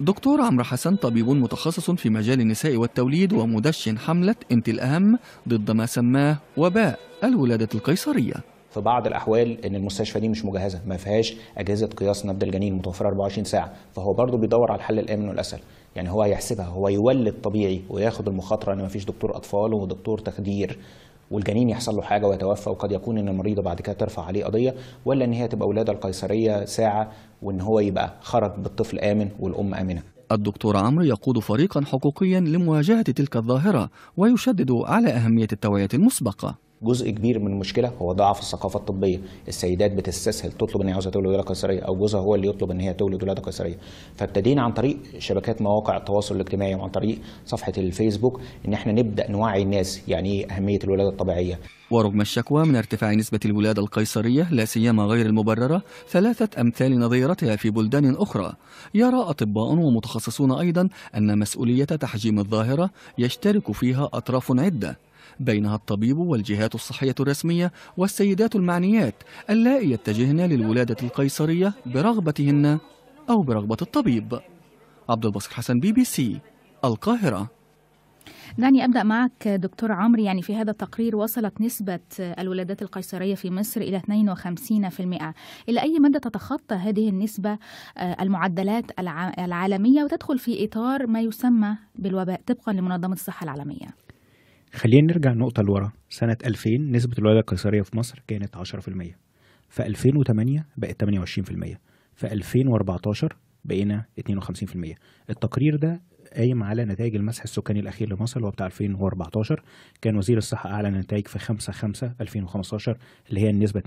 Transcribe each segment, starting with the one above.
دكتور عمرو حسن طبيب متخصص في مجال النساء والتوليد ومدشن حملة انت الأهم ضد ما سماه وباء الولادة القيصرية في بعض الاحوال ان المستشفى دي مش مجهزه ما فيهاش اجهزه قياس نبض الجنين متوفره 24 ساعه فهو برضه بيدور على الحل الامن والاسهل يعني هو هيحسبها هو يولد طبيعي وياخد المخاطره ان ما فيش دكتور اطفال ودكتور تخدير والجنين يحصل له حاجه ويتوفى وقد يكون ان المريضه بعد كده ترفع عليه قضيه ولا ان هي تبقى ولاده القيصريه ساعه وان هو يبقى خرج بالطفل امن والام امنه. الدكتور عمرو يقود فريقا حقوقيا لمواجهه تلك الظاهره ويشدد على اهميه التوعيه المسبقه. جزء كبير من المشكله هو ضعف الثقافه الطبيه السيدات بتستسهل تطلب ان هي عاوزه تولد ولاده قيصريه او جوزها هو اللي يطلب ان هي تولد ولاده قيصريه فابتدينا عن طريق شبكات مواقع التواصل الاجتماعي وعن طريق صفحه الفيسبوك ان احنا نبدا نوعي الناس يعني ايه اهميه الولاده الطبيعيه ورغم الشكوى من ارتفاع نسبة الولادة القيصرية لا سيما غير المبررة ثلاثة أمثال نظيرتها في بلدان أخرى يرى أطباء ومتخصصون أيضا أن مسؤولية تحجيم الظاهرة يشترك فيها أطراف عدة بينها الطبيب والجهات الصحية الرسمية والسيدات المعنيات اللائي يتجهن للولادة القيصرية برغبتهن أو برغبة الطبيب عبد الباسط حسن بي بي سي القاهرة دعني أبدأ معك دكتور عمرو يعني في هذا التقرير وصلت نسبة الولادات القيصرية في مصر إلى 52% إلى أي مدى تتخطى هذه النسبة آه، المعدلات العالمية وتدخل في إطار ما يسمى بالوباء طبقا لمنظمة الصحة العالمية؟ خلينا نرجع نقطة لورا سنة 2000 نسبة الولادة القيصرية في مصر كانت 10% في 2008 بقت 28% في 2014 بقينا 52% التقرير ده قايم على نتائج المسح السكاني الأخير لمصر اللي هو بتاع 2014 كان وزير الصحة أعلن نتائج في 5 5 2015 اللي هي النسبة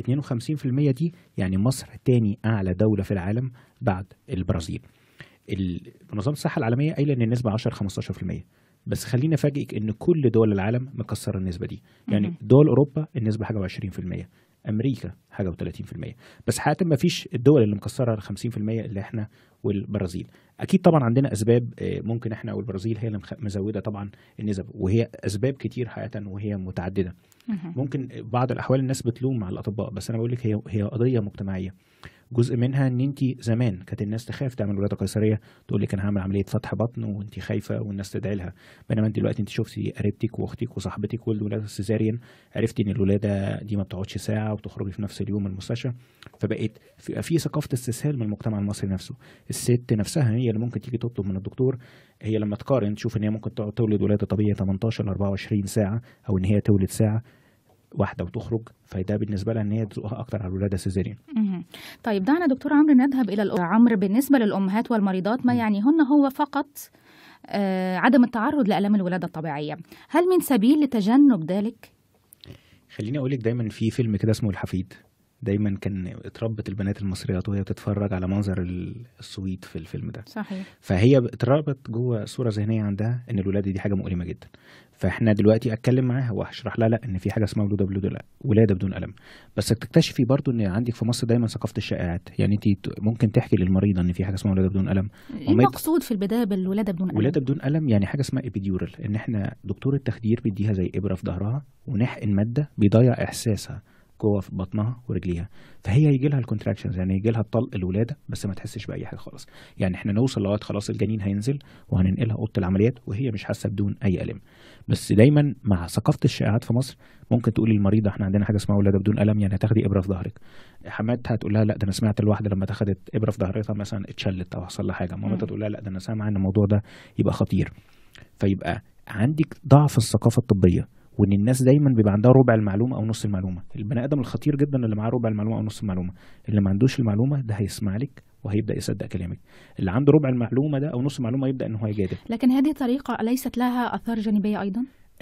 52% 52% دي يعني مصر تاني أعلى دولة في العالم بعد البرازيل منظمة الصحة العالمية قايلة إن النسبة 10 15% بس خليني افاجئك ان كل دول العالم مكسره النسبه دي يعني دول اوروبا النسبه حاجه و20% امريكا حاجه و30% بس حقيقه ما فيش الدول اللي مكسره 50% اللي احنا والبرازيل اكيد طبعا عندنا اسباب آه، ممكن احنا والبرازيل هي اللي مزوده طبعا النسب وهي اسباب كتير حقيقه وهي متعدده ممكن بعض الاحوال الناس بتلوم على الاطباء بس انا بقول لك هي هي قضيه مجتمعيه جزء منها ان انت زمان كانت الناس تخاف تعمل ولاده قيصريه تقول لك انا هعمل عمليه فتح بطن وانت خايفه والناس تدعي لها بينما دلوقتي انت شفتي قريبتك واختك وصاحبتك ولدوا ولاده سيزاريان عرفتي ان الولاده دي ما بتقعدش ساعه وتخرجي في نفس اليوم من المستشفى فبقيت في, في ثقافه استسهال من المجتمع المصري نفسه الست نفسها هي اللي ممكن تيجي تطلب من الدكتور هي لما تقارن تشوف ان هي ممكن تقعد تولد ولاده طبيعيه 18 ل 24 ساعه او ان هي تولد ساعه واحده وتخرج فده بالنسبه لها ان هي تزقها اكتر على الولاده السيزيريان. طيب دعنا دكتور عمرو نذهب الى عمرو بالنسبه للامهات والمريضات ما يعنيهن هو فقط آه عدم التعرض لالام الولاده الطبيعيه، هل من سبيل لتجنب ذلك؟ خليني اقول لك دايما في فيلم كده اسمه الحفيد دايما كان اتربت البنات المصريات وهي بتتفرج على منظر السويد في الفيلم ده صحيح فهي اتربت جوه صوره ذهنيه عندها ان الولاده دي حاجه مؤلمه جدا فاحنا دلوقتي اتكلم معاها وهشرح لها لا ان في حاجه اسمها ولاده بدون ولاده بدون الم بس تكتشفي برضو ان عندك في مصر دايما ثقافه الشائعات يعني انت ممكن تحكي للمريضه ان في حاجه اسمها ولاده بدون الم ايه المقصود في البدايه بالولاده بدون الم ولاده بدون الم يعني حاجه اسمها ابيديورال ان احنا دكتور التخدير بيديها زي ابره في ظهرها ونحقن ماده بيضيع احساسها جوه في بطنها ورجليها فهي يجي لها الكونتراكشنز يعني يجي لها الطلق الولاده بس ما تحسش باي حاجه خالص يعني احنا نوصل لغايه خلاص الجنين هينزل وهننقلها اوضه العمليات وهي مش حاسه بدون اي الم بس دايما مع ثقافه الشائعات في مصر ممكن تقولي للمريضه احنا عندنا حاجه اسمها ولاده بدون الم يعني هتاخدي ابره في ظهرك حماد هتقول لها لا ده انا سمعت الواحده لما اتخذت ابره في ظهرها مثلا اتشلت او حصل لها حاجه ماما تقول لها لا ده انا سامعه ان الموضوع ده يبقى خطير فيبقى عندك ضعف الثقافه الطبيه وان الناس دايما بيبقى عندها ربع المعلومه او نص المعلومه البني ادم الخطير جدا اللي معاه ربع المعلومه او نص المعلومه اللي ما عندوش المعلومه ده هيسمع لك وهيبدا يصدق كلامك اللي عنده ربع المعلومه ده او نص المعلومه يبدا ان هو يجادل لكن هذه الطريقه ليست لها اثار جانبيه ايضا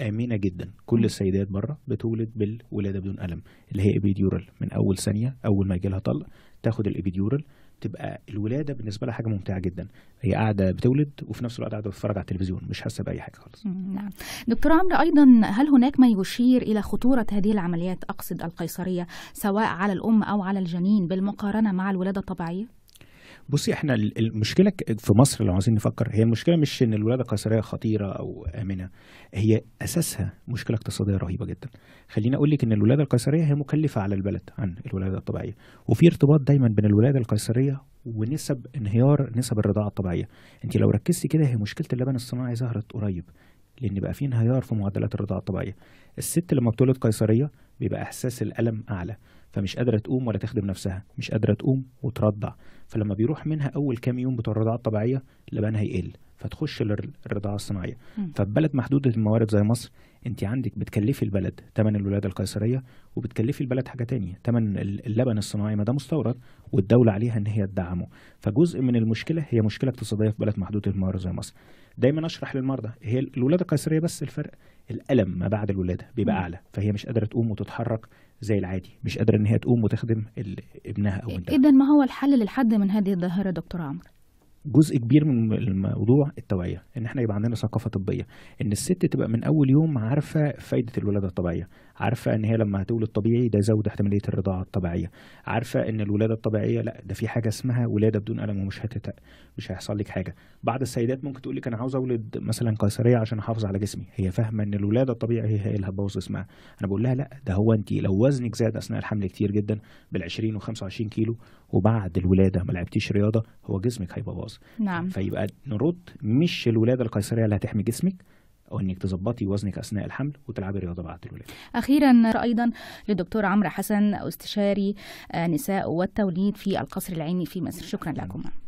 آمنة جدا كل السيدات بره بتولد بالولادة بدون ألم اللي هي إبيديورال من أول ثانية أول ما يجي لها طلق تاخد الإبيديورال تبقى الولاده بالنسبه لها حاجه ممتعه جدا هي قاعده بتولد وفي نفس الوقت قاعده بتتفرج على التلفزيون مش حاسه باي حاجه خالص نعم دكتور عمرو ايضا هل هناك ما يشير الى خطوره هذه العمليات اقصد القيصريه سواء على الام او على الجنين بالمقارنه مع الولاده الطبيعيه بصي احنا المشكله في مصر لو عايزين نفكر هي المشكله مش ان الولاده القيصريه خطيره او امنه هي اساسها مشكله اقتصاديه رهيبه جدا خليني اقول لك ان الولاده القيصريه هي مكلفه على البلد عن الولاده الطبيعيه وفي ارتباط دايما بين الولاده القيصريه ونسب انهيار نسب الرضاعه الطبيعيه انت لو ركزتي كده هي مشكله اللبن الصناعي ظهرت قريب لان بقى في انهيار في معدلات الرضاعه الطبيعيه الست لما بتولد قيصريه بيبقى احساس الالم اعلى فمش قادره تقوم ولا تخدم نفسها مش قادره تقوم وترضع فلما بيروح منها اول كام يوم بتوع الرضاعه الطبيعيه لبنها هيقل فتخش للرضاعه الصناعيه فبلد محدوده الموارد زي مصر انت عندك بتكلفي البلد ثمن الولاده القيصريه وبتكلفي البلد حاجه تانية ثمن اللبن الصناعي ما ده مستورد والدوله عليها ان هي تدعمه فجزء من المشكله هي مشكله اقتصاديه في بلد محدوده المهاره زي مصر دايما اشرح للمرضى هي الولاده القيصريه بس الفرق الالم ما بعد الولاده بيبقى اعلى فهي مش قادره تقوم وتتحرك زي العادي مش قادره ان هي تقوم وتخدم ابنها او ابنها إيه اذا ما هو الحل للحد من هذه الظاهره دكتور عمرو جزء كبير من الموضوع التوعيه ان احنا يبقى عندنا ثقافه طبيه ان الست تبقى من اول يوم عارفه فائده الولاده الطبيعيه عارفه ان هي لما هتولد طبيعي ده يزود احتماليه الرضاعه الطبيعيه عارفه ان الولاده الطبيعيه لا ده في حاجه اسمها ولاده بدون الم ومش هتتق مش هيحصل لك حاجه بعض السيدات ممكن تقول لك انا عاوز اولد مثلا قيصريه عشان احافظ على جسمي هي فاهمه ان الولاده الطبيعيه هي اللي هتبوظ اسمها انا بقول لها لا ده هو انت لو وزنك زاد اثناء الحمل كتير جدا بال 20 و 25 كيلو وبعد الولاده ما لعبتيش رياضه هو جسمك هيبقى باظ نعم فيبقى نرد مش الولاده القيصريه اللي هتحمي جسمك او انك تظبطي وزنك اثناء الحمل وتلعبي رياضه بعد الولاده. اخيرا ايضا للدكتور عمرو حسن استشاري آه، نساء والتوليد في القصر العيني في مصر شكرا لكم.